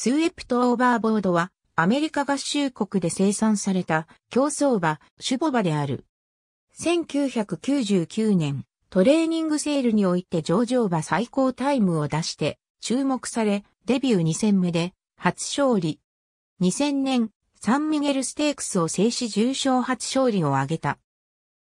スウェプトオーバーボードは、アメリカ合衆国で生産された競争馬、シュボ馬である。1999年、トレーニングセールにおいて上場馬最高タイムを出して、注目され、デビュー2戦目で、初勝利。2000年、サンミゲルステークスを制し重賞初勝利を挙げた。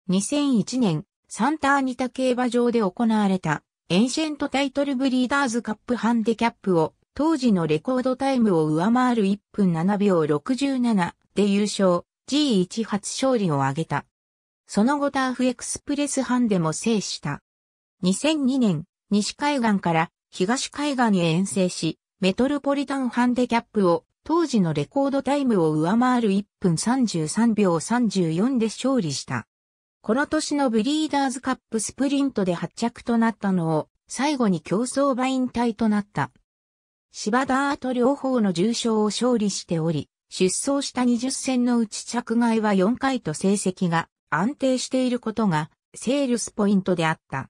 2001年、サンターニタ競馬場で行われた、エンシェントタイトルブリーダーズカップハンデキャップを当時のレコードタイムを上回る1分7秒67で優勝、G1 初勝利を挙げた。その後ターフエクスプレス班でも制した。2002年、西海岸から東海岸へ遠征し、メトルポリタンハンデキャップを当時のレコードタイムを上回る1分33秒34で勝利した。この年のブリーダーズカップスプリントで発着となったのを最後に競争イ引退となった。芝田と両方の重傷を勝利しており、出走した20戦のうち着外は4回と成績が安定していることがセールスポイントであった。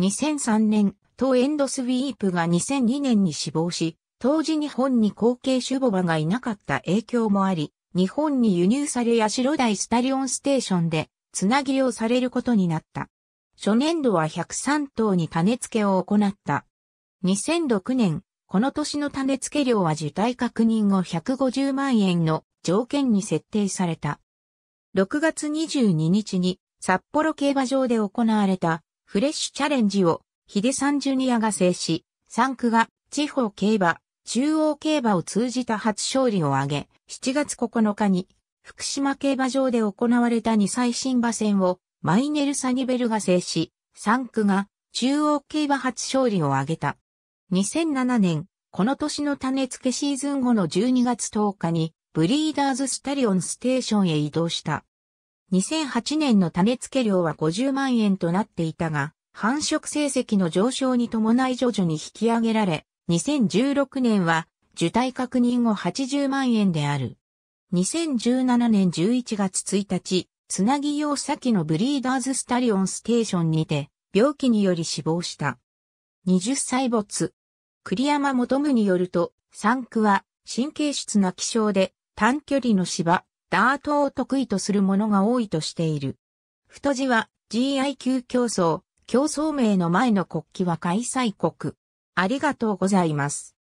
2003年、当エンドスウィープが2002年に死亡し、当時日本に後継守護馬がいなかった影響もあり、日本に輸入され八代台スタリオンステーションで、つなぎをされることになった。初年度は103頭に種付けを行った。2006年、この年の種付け料は受体確認後150万円の条件に設定された。6月22日に札幌競馬場で行われたフレッシュチャレンジをヒデさんジュニアが制し、3区が地方競馬、中央競馬を通じた初勝利を挙げ、7月9日に福島競馬場で行われた2歳新馬戦をマイネル・サニベルが制し、3区が中央競馬初勝利を挙げた。2007年、この年の種付けシーズン後の12月10日に、ブリーダーズスタリオンステーションへ移動した。2008年の種付け量は50万円となっていたが、繁殖成績の上昇に伴い徐々に引き上げられ、2016年は受胎確認後80万円である。2017年11月1日、つなぎ用先のブリーダーズスタリオンステーションにて、病気により死亡した。20歳没。栗山求むによると、産区は神経質な気象で短距離の芝、ダートを得意とする者が多いとしている。太字は GI q 競争、競争名の前の国旗は開催国。ありがとうございます。